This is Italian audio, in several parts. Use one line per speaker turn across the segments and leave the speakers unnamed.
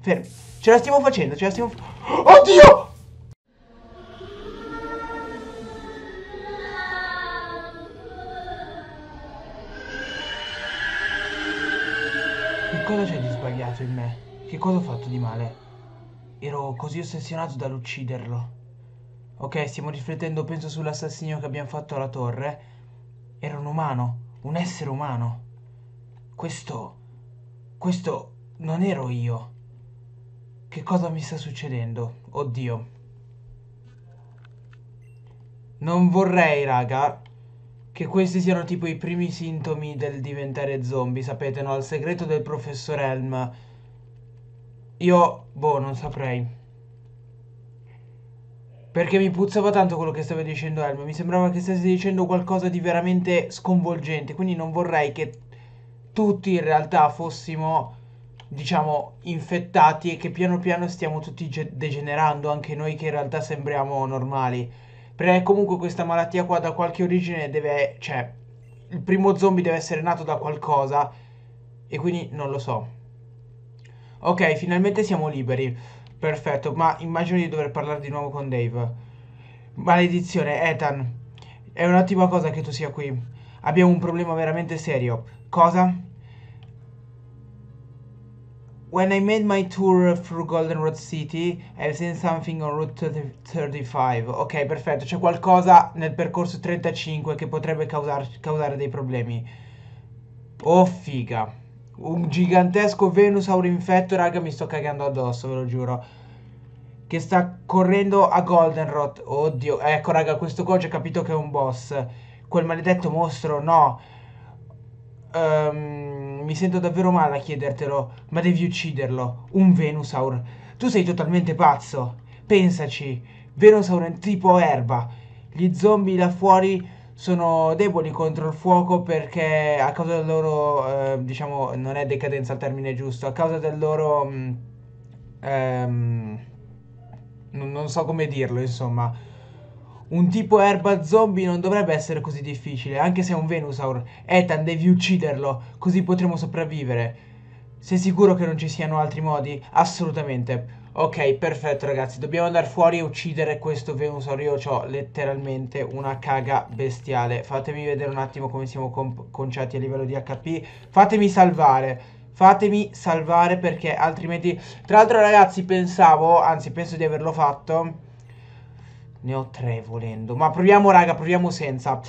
Fermi. Ce la stiamo facendo, ce la stiamo facendo. Oddio! Che cosa c'è di sbagliato in me? Che cosa ho fatto di male? Ero così ossessionato dall'ucciderlo. Ok, stiamo riflettendo, penso, sull'assassinio che abbiamo fatto alla torre. Era un umano, un essere umano. Questo... questo non ero io. Che cosa mi sta succedendo? Oddio. Non vorrei, raga, che questi siano tipo i primi sintomi del diventare zombie, sapete, no? Al segreto del professor Helm. Io, boh, non saprei. Perché mi puzzava tanto quello che stava dicendo Helm. Mi sembrava che stesse dicendo qualcosa di veramente sconvolgente. Quindi non vorrei che tutti in realtà fossimo diciamo, infettati e che piano piano stiamo tutti ge- degenerando, anche noi che in realtà sembriamo normali. Perché comunque questa malattia qua da qualche origine deve, cioè, il primo zombie deve essere nato da qualcosa e quindi non lo so. Ok, finalmente siamo liberi. Perfetto, ma immagino di dover parlare di nuovo con Dave. Maledizione, Ethan. È un'ottima cosa che tu sia qui. Abbiamo un problema veramente serio. Cosa? When I made my tour through Goldenrod City, I've seen something on Route 35. Ok, perfetto, c'è qualcosa nel percorso 35 che potrebbe causar, causare dei problemi. Oh figa. Un gigantesco Venusaur infetto, raga, mi sto cagando addosso, ve lo giuro. Che sta correndo a Goldenrod. Oddio, ecco raga, questo coach ha capito che è un boss. Quel maledetto mostro, no um, mi sento davvero male a chiedertelo, ma devi ucciderlo, un Venusaur. Tu sei totalmente pazzo. Pensaci, Venusaur è tipo erba. Gli zombie là fuori sono deboli contro il fuoco perché a causa del loro, eh, diciamo, non è decadenza il termine giusto, a causa del loro... Mh, mm, ehm, non so come dirlo, insomma un tipo erba zombie non dovrebbe essere così difficile, anche se è un Venusaur. Ethan, devi ucciderlo, così potremo sopravvivere. Sei sicuro che non ci siano altri modi? Assolutamente. Ok, perfetto ragazzi, dobbiamo andare fuori e uccidere questo Venusaur. Io ho letteralmente una caga bestiale. Fatemi vedere un attimo come siamo conciati a livello di HP. Fatemi salvare. Fatemi salvare perché altrimenti... Tra l'altro ragazzi pensavo, anzi penso di averlo fatto ne ho tre volendo. Ma proviamo, raga, proviamo senza.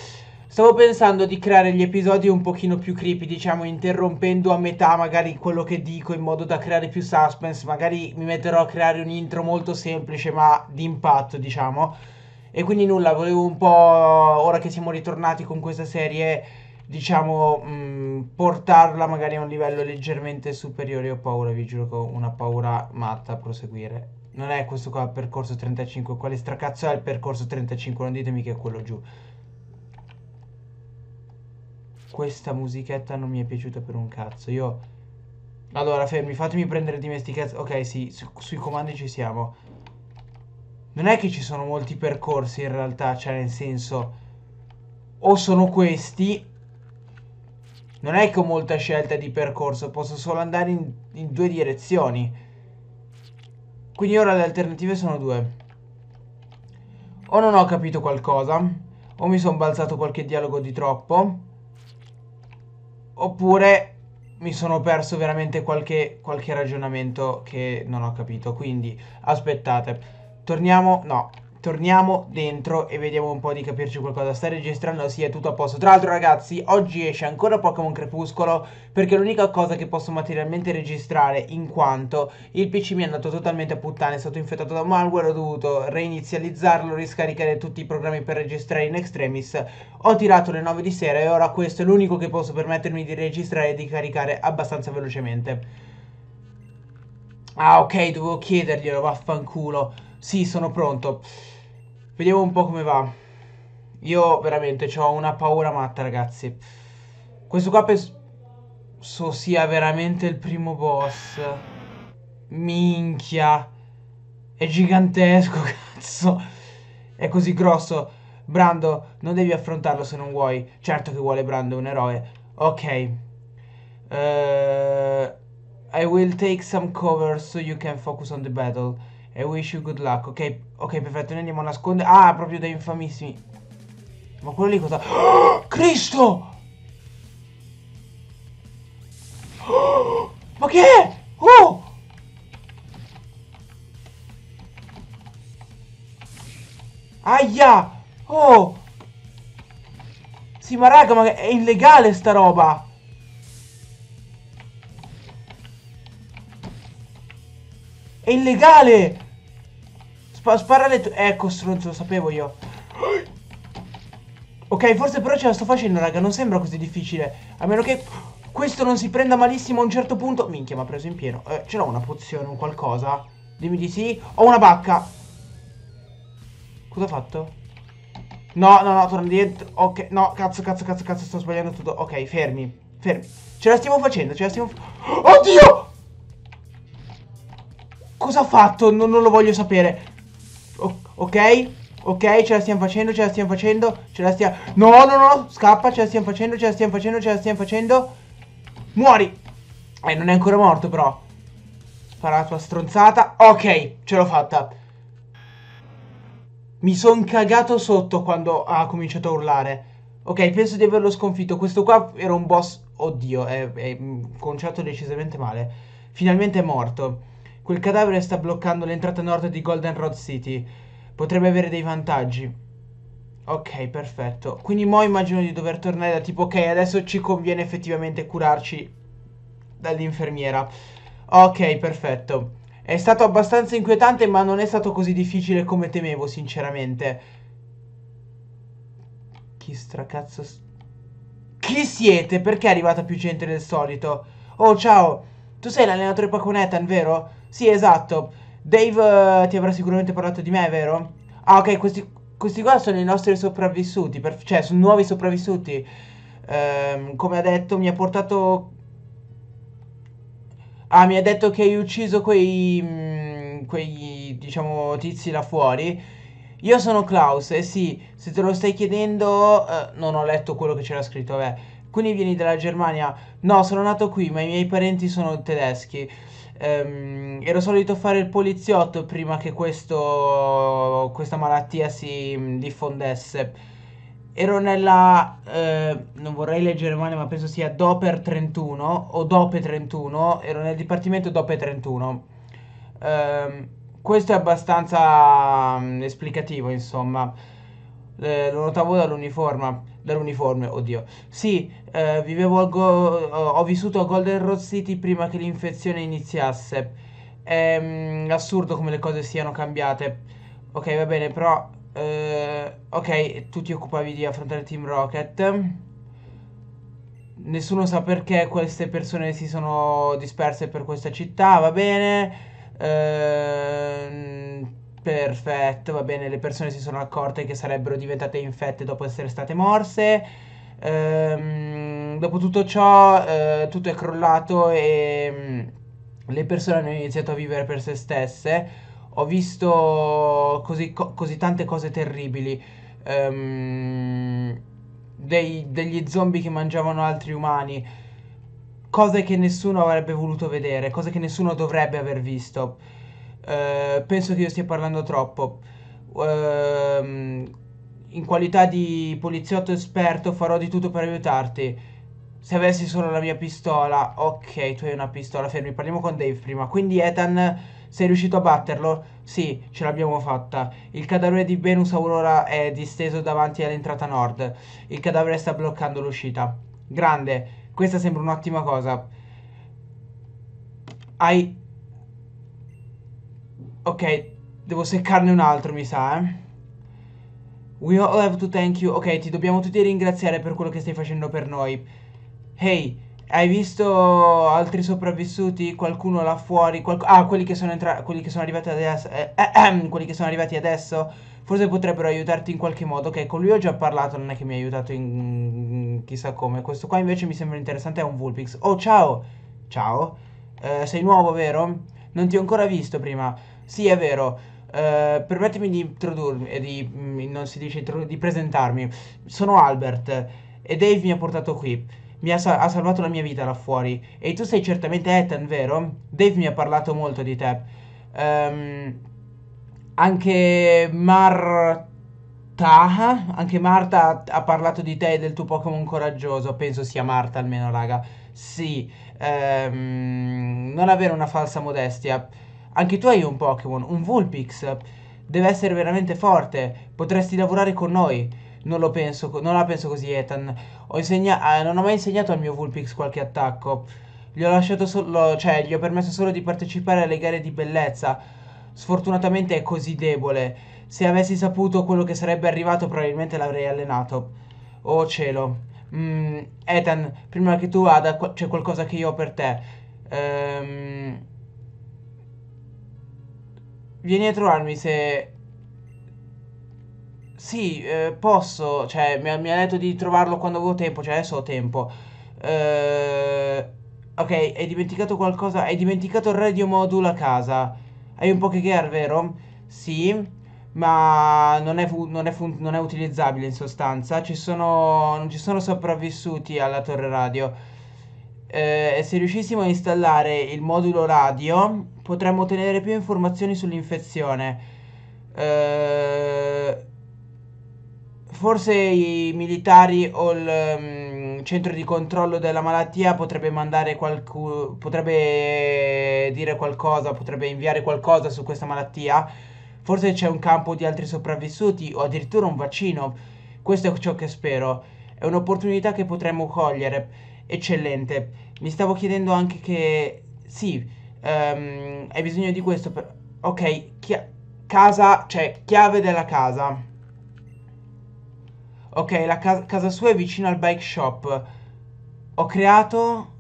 Stavo pensando di creare gli episodi un pochino più creepy, diciamo, interrompendo a metà magari quello che dico in modo da creare più suspense. Magari mi metterò a creare un intro molto semplice ma di impatto, diciamo. E quindi nulla, volevo un po', ora che siamo ritornati con questa serie, diciamo, mh, mm, portarla magari a un livello leggermente superiore. Ho paura, vi giuro che ho una paura matta a proseguire non è questo qua il percorso 35, quale stracazzo è il percorso 35, non ditemi che è quello giù. Questa musichetta non mi è piaciuta per un cazzo, io... Allora, fermi, fatemi prendere dimestichezza. Ok, sì, su sui comandi ci siamo. Non è che ci sono molti percorsi in realtà, cioè nel senso... O sono questi... Non è che ho molta scelta di percorso, posso solo andare in, in due direzioni. Quindi ora le alternative sono due. O non ho capito qualcosa, o mi sono balzato qualche dialogo di troppo, oppure mi sono perso veramente qualche, qualche ragionamento che non ho capito. Quindi aspettate, torniamo... No, torniamo dentro e vediamo un po' di capirci qualcosa. Sta registrando, sì, è tutto a posto. Tra l'altro, ragazzi, oggi esce ancora Pokémon Crepuscolo perché è l'unica cosa che posso materialmente registrare in quanto il PC mi è andato totalmente a puttane, è stato infettato da malware, ho dovuto reinizializzarlo, riscaricare tutti i programmi per registrare in extremis. Ho tirato le 9 di sera e ora questo è l'unico che posso permettermi di registrare e di caricare abbastanza velocemente. Ah, ok, dovevo chiederglielo, vaffanculo. Sì, sono pronto. Vediamo un po' come va. Io veramente ho una paura matta, ragazzi. Questo qua penso sia veramente il primo boss. Minchia. È gigantesco, cazzo. È così grosso. Brando, non devi affrontarlo se non vuoi. Certo che vuole Brando, un eroe. Ok. Uh, I will take some cover so you can focus on the battle. E wish you good luck. Ok, ok, perfetto. Noi andiamo a nascondere. Ah, proprio da infamissimi. Ma quello lì cosa... Oh, Cristo! Oh, ma che è? Oh! Aia! Oh! Sì, ma raga, ma è illegale sta roba! È illegale! Sp spara le tue... Ecco, stronzo, lo sapevo io. Ok, forse però ce la sto facendo, raga. Non sembra così difficile. A meno che questo non si prenda malissimo a un certo punto. Minchia, mi ha preso in pieno. Eh, ce l'ho una pozione, un qualcosa? Dimmi di sì. Ho una bacca. Cosa ho fatto? No, no, no, torna indietro. Ok, no, cazzo, cazzo, cazzo, cazzo, sto sbagliando tutto. Ok, fermi, fermi. Ce la stiamo facendo, ce la stiamo... Oddio! Cosa ha fatto? Non, non lo voglio sapere. Ok? Ok, ce la stiamo facendo, ce la stiamo facendo, ce la stiamo... No, no, no, scappa, ce la stiamo facendo, ce la stiamo facendo, ce la stiamo facendo. Muori! Eh, non è ancora morto però. Farà la tua stronzata. Ok, ce l'ho fatta. Mi son cagato sotto quando ha cominciato a urlare. Ok, penso di averlo sconfitto. Questo qua era un boss... Oddio, è, è mm, conciato decisamente male. Finalmente è morto. Quel cadavere sta bloccando l'entrata nord di Goldenrod City. Potrebbe avere dei vantaggi. Ok, perfetto. Quindi mo immagino di dover tornare da tipo, ok, adesso ci conviene effettivamente curarci dall'infermiera. Ok, perfetto. È stato abbastanza inquietante, ma non è stato così difficile come temevo, sinceramente. Chi stracazzo... Chi siete? Perché è arrivata più gente del solito? Oh, ciao. Tu sei l'allenatore Paconettan, vero? Sì, esatto. Dave eh, ti avrà sicuramente parlato di me, vero? Ah, ok, questi, questi qua sono i nostri sopravvissuti, per, cioè sono nuovi sopravvissuti. Ehm, come ha detto, mi ha portato... Ah, mi ha detto che hai ucciso quei... Mh, mm, quei, diciamo, tizi là fuori. Io sono Klaus, e eh sì, se te lo stai chiedendo, eh, non ho letto quello che c'era scritto, vabbè. Quindi vieni dalla Germania? No, sono nato qui, ma i miei parenti sono tedeschi. Um, ero solito fare il poliziotto prima che questo, questa malattia si mm, diffondesse. Ero nella, uh, non vorrei leggere male, ma penso sia Doper 31 o Dope 31. Ero nel dipartimento Dope 31. Um, ehm, questo è abbastanza um, esplicativo, insomma. Eh, lo notavo dall'uniforme, dall'uniforme oddio. Sì, eh, vivevo go- eh, ho vissuto a Golden Road City prima che l'infezione iniziasse. È mm, ehm, assurdo come le cose siano cambiate. Ok, va bene, però... Eh, ok, tu ti occupavi di affrontare Team Rocket. Nessuno sa perché queste persone si sono disperse per questa città, va bene Ehm, perfetto, va bene, le persone si sono accorte che sarebbero diventate infette dopo essere state morse. Ehm, dopo tutto ciò, eh, tutto è crollato e mm, le persone hanno iniziato a vivere per se stesse. Ho visto così, co- così tante cose terribili. Ehm, dei, degli zombie che mangiavano altri umani cose che nessuno avrebbe voluto vedere, cose che nessuno dovrebbe aver visto. Uh, penso che io stia parlando troppo. Uh, in qualità di poliziotto esperto farò di tutto per aiutarti. Se avessi solo la mia pistola, ok, tu hai una pistola, fermi, parliamo con Dave prima. Quindi Ethan, sei riuscito a batterlo? Sì, ce l'abbiamo fatta. Il cadavere di Venus Aurora è disteso davanti all'entrata nord. Il cadavere sta bloccando l'uscita. Grande, questa sembra un'ottima cosa. Hai... Ok, devo seccarne un altro, mi sa, eh. We all have to thank you. Ok, ti dobbiamo tutti ringraziare per quello che stai facendo per noi. Hey, hai visto altri sopravvissuti? Qualcuno là fuori? Qualc- ah, quelli che, sono entra- quelli che sono arrivati adesso. Eh, ehm, quelli che sono arrivati adesso. Forse potrebbero aiutarti in qualche modo. Ok, con ecco, lui ho già parlato, non è che mi ha aiutato in mm, chissà come. Questo qua invece mi sembra interessante, è un Vulpix. Oh, ciao! Ciao. Eh, sei nuovo, vero? Non ti ho ancora visto prima. Sì, è vero. Eh, permettimi di introdurmi, eh, di, mm, non si dice, di presentarmi. Sono Albert e Dave mi ha portato qui mi ha, sal- ha, salvato la mia vita là fuori. E tu sei certamente Ethan, vero? Dave mi ha parlato molto di te. Um, anche Marta. Anche Marta ha parlato di te e del tuo Pokémon coraggioso. Penso sia Marta almeno, raga. Sì. Um, non avere una falsa modestia. Anche tu hai un Pokémon, un Vulpix. Deve essere veramente forte. Potresti lavorare con noi. Non, lo penso, non la penso così, Ethan. Ho insegna- ah, non ho mai insegnato al mio Vulpix qualche attacco. Gli ho lasciato solo, cioè, gli ho permesso solo di partecipare alle gare di bellezza. Sfortunatamente è così debole. Se avessi saputo quello che sarebbe arrivato, probabilmente l'avrei allenato. Oh cielo. Mm, Ethan, prima che tu vada, c'è qualcosa che io ho per te. Ehm... Vieni a trovarmi se sì, eh, posso, cioè mi ha, mi ha detto di trovarlo quando avevo tempo, cioè adesso ho tempo. Eh, ok, hai dimenticato qualcosa? Hai dimenticato il radiomodulo a casa. Hai un Pokégear, vero? Sì, ma non è, non, è non è, utilizzabile in sostanza. Ci sono, non ci sono sopravvissuti alla torre radio. Eh, se riuscissimo a installare il modulo radio, potremmo ottenere più informazioni sull'infezione. Eh forse i militari o il mm, centro di controllo della malattia potrebbe mandare qualcuno, potrebbe dire qualcosa, potrebbe inviare qualcosa su questa malattia. Forse c'è un campo di altri sopravvissuti o addirittura un vaccino. Questo è ciò che spero. È un'opportunità che potremmo cogliere. Eccellente. Mi stavo chiedendo anche che... Sì, um, hai bisogno di questo per... Ok, chi- casa, cioè chiave della casa. Ok, la ca casa sua è vicino al bike shop. Ho creato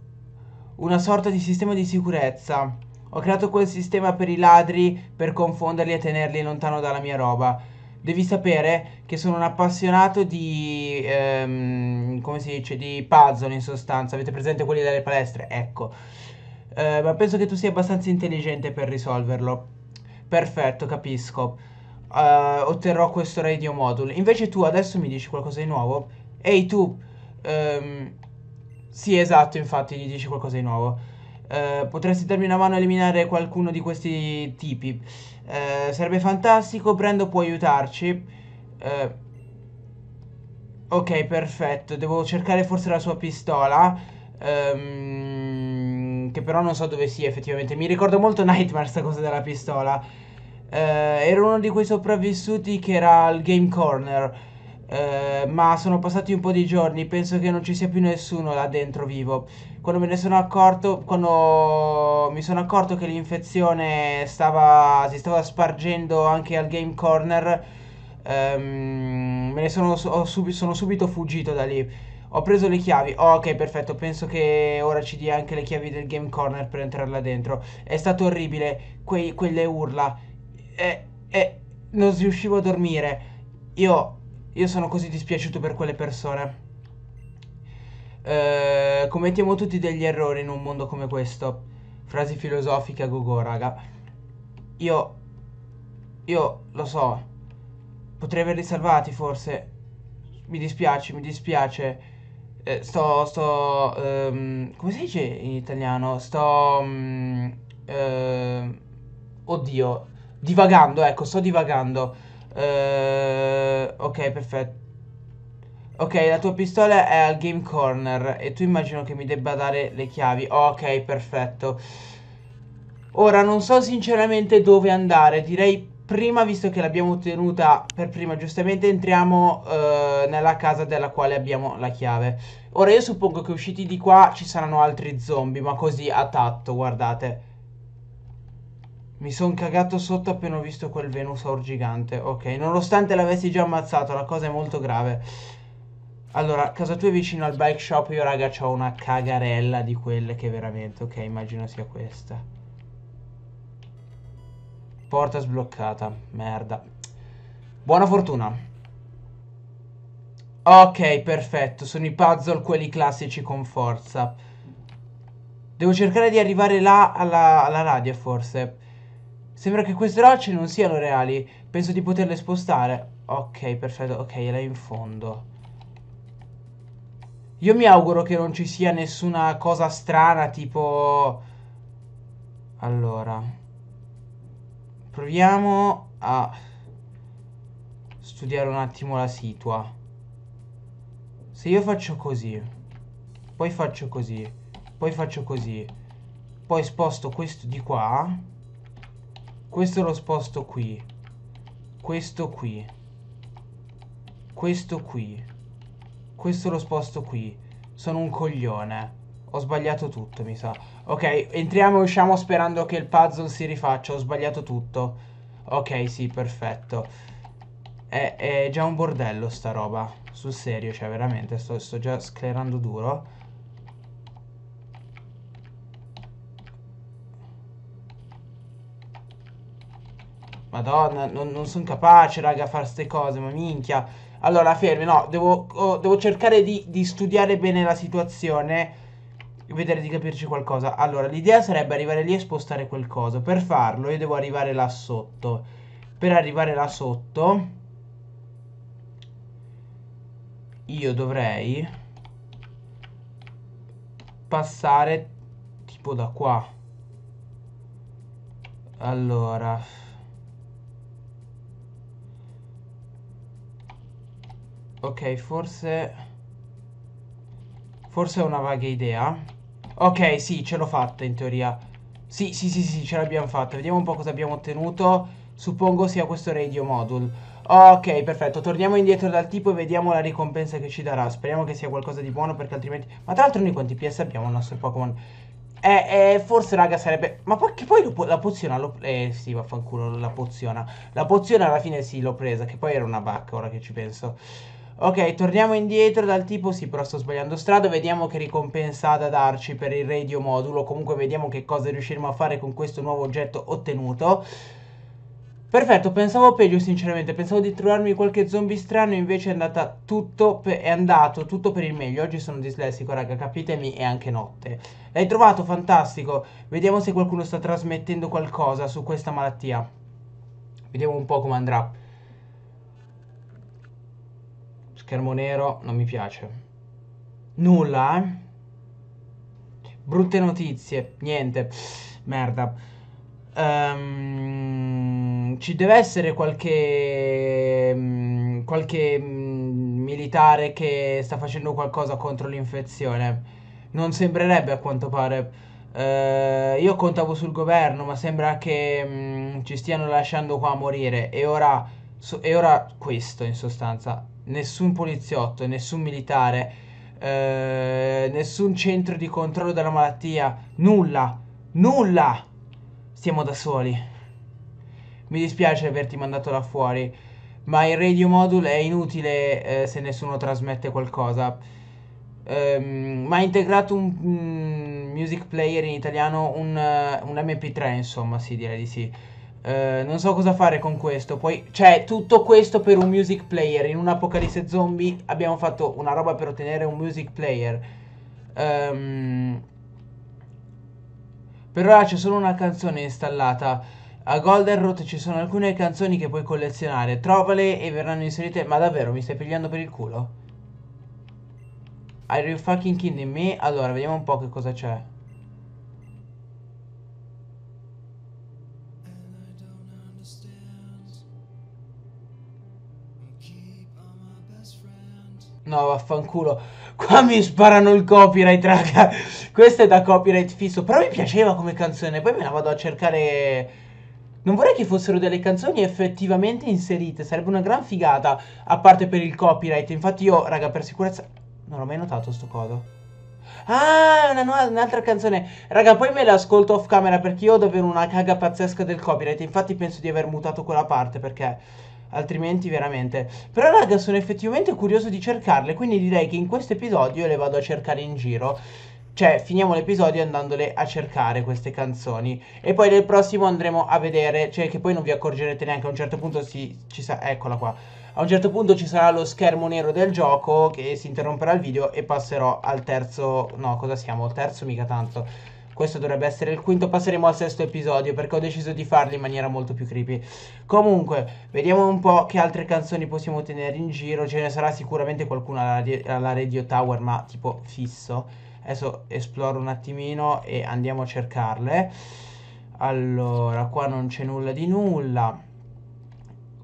una sorta di sistema di sicurezza. Ho creato quel sistema per i ladri per confonderli e tenerli lontano dalla mia roba. Devi sapere che sono un appassionato di... Ehm, come si dice? Di puzzle in sostanza. Avete presente quelli delle palestre? Ecco. Eh, ma penso che tu sia abbastanza intelligente per risolverlo. Perfetto, capisco uh, otterrò questo radio module. Invece tu adesso mi dici qualcosa di nuovo. Ehi tu, um, sì esatto, infatti gli dici qualcosa di nuovo. Uh, potresti darmi una mano a eliminare qualcuno di questi tipi. Uh, sarebbe fantastico, Brando può aiutarci. Uh, ok, perfetto. Devo cercare forse la sua pistola. Um, che però non so dove sia effettivamente. Mi ricordo molto Nightmare sta cosa della pistola. Eh, ero uno di quei sopravvissuti che era al Game Corner. Eh, ma sono passati un po' di giorni, penso che non ci sia più nessuno là dentro vivo. Quando me ne sono accorto, quando mi sono accorto che l'infezione stava, si stava spargendo anche al Game Corner, Um, me ne sono, subi, sono, subito fuggito da lì. Ho preso le chiavi. Oh, ok, perfetto. Penso che ora ci dia anche le chiavi del game corner per entrare là dentro. È stato orribile. Que quelle urla e, e non riuscivo a dormire. Io, io sono così dispiaciuto per quelle persone. Eh, commettiamo tutti degli errori in un mondo come questo. Frasi filosofiche a gogo, raga. Io, io lo so, potrei averli salvati forse. Mi dispiace, mi dispiace. Eh, sto, sto, um, come si dice in italiano? Sto, um, uh, oddio, Divagando, ecco, sto divagando. Uh, ok, perfetto. Ok, la tua pistola è al game corner e tu immagino che mi debba dare le chiavi. Ok, perfetto. Ora non so sinceramente dove andare, direi prima, visto che l'abbiamo ottenuta per prima giustamente, entriamo eh, nella casa della quale abbiamo la chiave. Ora io suppongo che usciti di qua ci saranno altri zombie, ma così a tatto, guardate. Mi son cagato sotto appena ho visto quel Venusaur gigante. Ok, nonostante l'avessi già ammazzato, la cosa è molto grave. Allora, casa tua è vicino al bike shop. Io, raga, ho una cagarella di quelle che veramente... Ok, immagino sia questa. Porta sbloccata. Merda. Buona fortuna. Ok, perfetto. Sono i puzzle, quelli classici con forza. Devo cercare di arrivare là alla, alla radio, forse. Sembra che queste rocce non siano reali. Penso di poterle spostare. Ok, perfetto. Ok, è là in fondo. Io mi auguro che non ci sia nessuna cosa strana, tipo... Allora... Proviamo a... Studiare un attimo la situa. Se io faccio così... Poi faccio così... Poi faccio così... Poi sposto questo di qua... Questo lo sposto qui. Questo qui. Questo qui. Questo lo sposto qui. Sono un coglione. Ho sbagliato tutto, mi sa. Ok, entriamo e usciamo sperando che il puzzle si rifaccia. Ho sbagliato tutto. Ok, sì, perfetto. È, è già un bordello sta roba. Sul serio, cioè, veramente. sto, sto già sclerando duro. Madonna, non, non sono capace, raga, a fare queste cose, ma minchia. Allora, fermi, no, devo, oh, devo cercare di, di, studiare bene la situazione e vedere di capirci qualcosa. Allora, l'idea sarebbe arrivare lì e spostare qualcosa. Per farlo io devo arrivare là sotto. Per arrivare là sotto... Io dovrei... Passare tipo da qua. Allora... Ok, forse... Forse ho una vaga idea. Ok, sì, ce l'ho fatta in teoria. Sì, sì, sì, sì, ce l'abbiamo fatta. Vediamo un po' cosa abbiamo ottenuto. Suppongo sia questo radio module. Ok, perfetto. Torniamo indietro dal tipo e vediamo la ricompensa che ci darà. Speriamo che sia qualcosa di buono perché altrimenti... Ma tra l'altro noi quanti PS abbiamo il nostro Pokémon? Eh, eh, forse raga sarebbe... Ma poi, che poi lo, la poziona... Lo, eh sì, vaffanculo, la poziona. La pozione alla fine sì, l'ho presa, che poi era una bacca, ora che ci penso. Ok, torniamo indietro dal tipo, sì però sto sbagliando strada, vediamo che ricompensa da darci per il radio modulo, comunque vediamo che cosa riusciremo a fare con questo nuovo oggetto ottenuto. Perfetto, pensavo peggio sinceramente, pensavo di trovarmi qualche zombie strano, invece è, tutto è andato tutto per il meglio, oggi sono dislessico raga, capitemi, è anche notte. L'hai trovato, fantastico, vediamo se qualcuno sta trasmettendo qualcosa su questa malattia. Vediamo un po' come andrà. Schermo nero non mi piace. Nulla, eh? Brutte notizie, niente. Merda. Um, ci deve essere qualche, mm, qualche mm, militare che sta facendo qualcosa contro l'infezione. Non sembrerebbe a quanto pare. Uh, io contavo sul governo, ma sembra che mm, ci stiano lasciando qua a morire. E ora, so, e ora questo in sostanza nessun poliziotto, nessun militare, eh, nessun centro di controllo della malattia, nulla, nulla. Stiamo da soli. Mi dispiace averti mandato là fuori, ma il radio module è inutile eh, se nessuno trasmette qualcosa. Um, ma ha integrato un um, music player in italiano, un, uh, un MP3 insomma, sì direi di sì eh, non so cosa fare con questo. Poi, cioè, tutto questo per un music player. In un apocalisse zombie abbiamo fatto una roba per ottenere un music player. Um, ehm, per ora c'è solo una canzone installata. A Golden Road ci sono alcune canzoni che puoi collezionare. Trovale e verranno inserite. Ma davvero, mi stai pigliando per il culo? Are you fucking kidding me? Allora, vediamo un po' che cosa c'è. No, vaffanculo. Qua mi sparano il copyright, raga. Questo è da copyright fisso. Però mi piaceva come canzone. Poi me la vado a cercare. Non vorrei che fossero delle canzoni effettivamente inserite. Sarebbe una gran figata. A parte per il copyright. Infatti, io, raga, per sicurezza. Non l'ho mai notato sto codo. Ah, una nuova, un'altra canzone. Raga, poi me l'ascolto off camera perché io ho davvero una caga pazzesca del copyright. Infatti penso di aver mutato quella parte perché altrimenti veramente. Però raga, sono effettivamente curioso di cercarle, quindi direi che in questo episodio le vado a cercare in giro. Cioè, finiamo l'episodio andandole a cercare queste canzoni. E poi nel prossimo andremo a vedere, cioè che poi non vi accorgerete neanche, a un certo punto si, ci sa, eccola qua. A un certo punto ci sarà lo schermo nero del gioco che si interromperà il video e passerò al terzo, no cosa siamo? Terzo mica tanto questo dovrebbe essere il quinto, passeremo al sesto episodio perché ho deciso di farli in maniera molto più creepy. Comunque, vediamo un po' che altre canzoni possiamo tenere in giro, ce ne sarà sicuramente qualcuna alla, radio, alla radio Tower, ma tipo fisso. Adesso esploro un attimino e andiamo a cercarle. Allora, qua non c'è nulla di nulla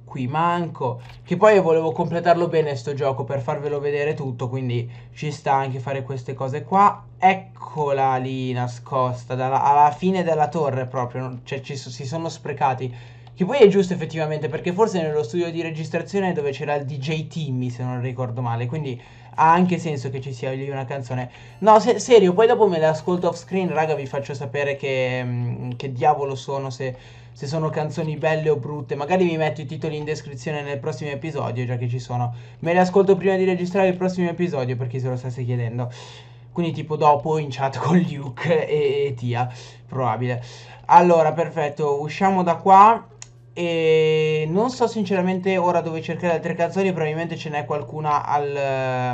qui manco Che poi volevo completarlo bene sto gioco per farvelo vedere tutto Quindi ci sta anche fare queste cose qua Eccola lì nascosta, dalla, alla fine della torre proprio, cioè ci, si sono sprecati. Che poi è giusto effettivamente, perché forse nello studio di registrazione dove c'era il DJ Timmy, se non ricordo male, quindi ha anche senso che ci sia lì una canzone. No, se, serio, poi dopo me l'ascolto off screen, raga, vi faccio sapere che, mm, che diavolo sono, se, se, sono canzoni belle o brutte. Magari vi metto i titoli in descrizione nel prossimo episodio, già che ci sono. Me le ascolto prima di registrare il prossimo episodio, per chi se lo stesse chiedendo. Quindi tipo dopo in chat con Luke e, e Tia, probabile. Allora, perfetto, usciamo da qua. E non so sinceramente ora dove cercare altre canzoni, probabilmente ce n'è qualcuna al,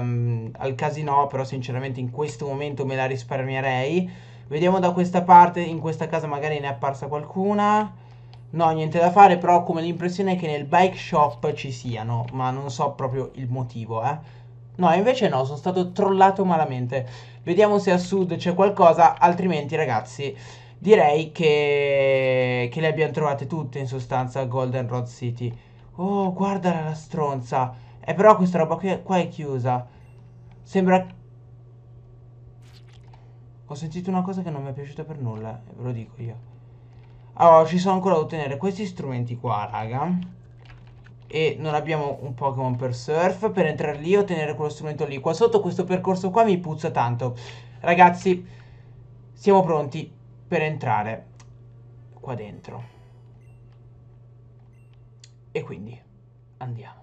um, al, casino, però sinceramente in questo momento me la risparmierei. Vediamo da questa parte, in questa casa magari ne è apparsa qualcuna. No, niente da fare, però come l'impressione è che nel bike shop ci siano, ma non so proprio il motivo, eh. No, invece no, sono stato trollato malamente. Vediamo se a sud c'è qualcosa, altrimenti ragazzi direi che, che le abbiamo trovate tutte in sostanza a Golden Road City. Oh, guarda la stronza. Eh, però questa roba qua è chiusa. Sembra... Ho sentito una cosa che non mi è piaciuta per nulla, eh, ve lo dico io. Allora, oh, ci sono ancora da ottenere questi strumenti qua, raga e non abbiamo un Pokémon per surf per entrare lì o tenere quello strumento lì. Qua sotto questo percorso qua mi puzza tanto. Ragazzi, siamo pronti per entrare qua dentro. E quindi andiamo.